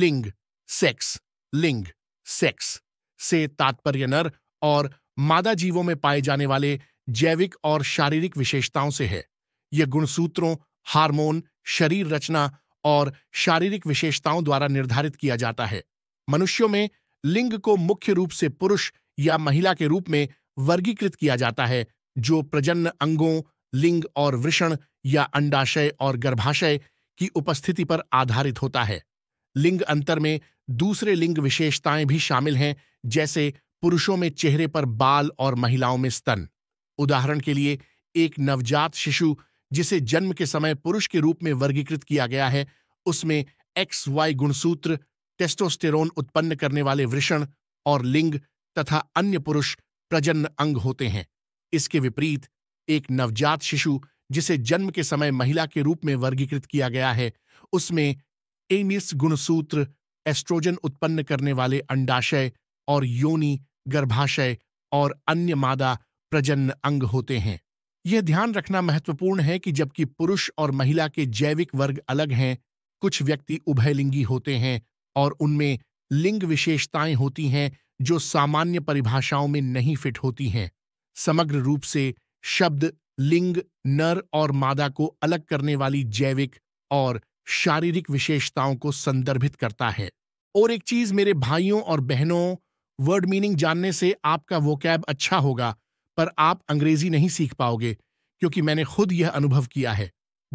लिंग sex link sex से तात्पर्य नर और मादा जीवों में पाए जाने वाले जैविक और शारीरिक विशेषताओं से है यह गुणसूत्रों हार्मोन शरीर रचना और शारीरिक विशेषताओं द्वारा निर्धारित किया जाता है मनुष्यों में लिंग को मुख्य रूप से पुरुष या महिला के रूप में वर्गीकृत किया जाता है जो प्रजन्न अंगों लिंग और वृषण या अंडाशय और गर्भाशय की उपस्थिति पर आधारित होता है लिंग अंतर में दूसरे लिंग विशेषताएं भी शामिल हैं जैसे पुरुषों में चेहरे पर बाल और महिलाओं में स्तन उदाहरण के लिए एक नवजात शिशु जिसे जन्म के समय पुरुष के रूप में वर्गीकृत किया गया है उसमें एक्स वाई गुणसूत्र टेस्टोस्टेरोन उत्पन्न करने वाले वृषण और लिंग तथा अन्य पुरुष प्रजन्न अंग होते हैं इसके विपरीत एक नवजात शिशु जिसे जन्म के समय महिला के रूप में वर्गीकृत किया गया है उसमें एमिस गुणसूत्र एस्ट्रोजन उत्पन्न करने वाले अंडाशय और योनि गर्भाशय और अन्य मादा प्रजन्न अंग होते हैं यह ध्यान रखना महत्वपूर्ण है कि जबकि पुरुष और महिला के जैविक वर्ग अलग हैं कुछ व्यक्ति उभयलिंगी होते हैं और उनमें लिंग विशेषताएं होती हैं जो सामान्य परिभाषाओं में नहीं फिट होती हैं समग्र रूप से शब्द लिंग नर और मादा को अलग करने वाली जैविक और शारीरिक विशेषताओं को संदर्भित करता है और एक चीज मेरे भाइयों और बहनों वर्ड मीनिंग जानने से आपका वो कैब अच्छा होगा पर आप अंग्रेजी नहीं सीख पाओगे क्योंकि मैंने खुद यह अनुभव किया है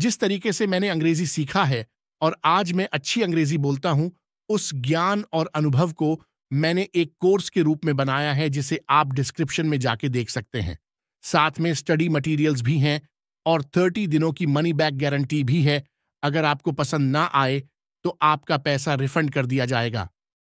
जिस तरीके से मैंने अंग्रेजी सीखा है और आज मैं अच्छी अंग्रेजी बोलता हूं उस ज्ञान और अनुभव को मैंने एक कोर्स के रूप में बनाया है जिसे आप डिस्क्रिप्शन में जाके देख सकते हैं साथ में स्टडी मटेरियल्स भी हैं और 30 दिनों की मनी बैक गारंटी भी है अगर आपको पसंद ना आए तो आपका पैसा रिफंड कर दिया जाएगा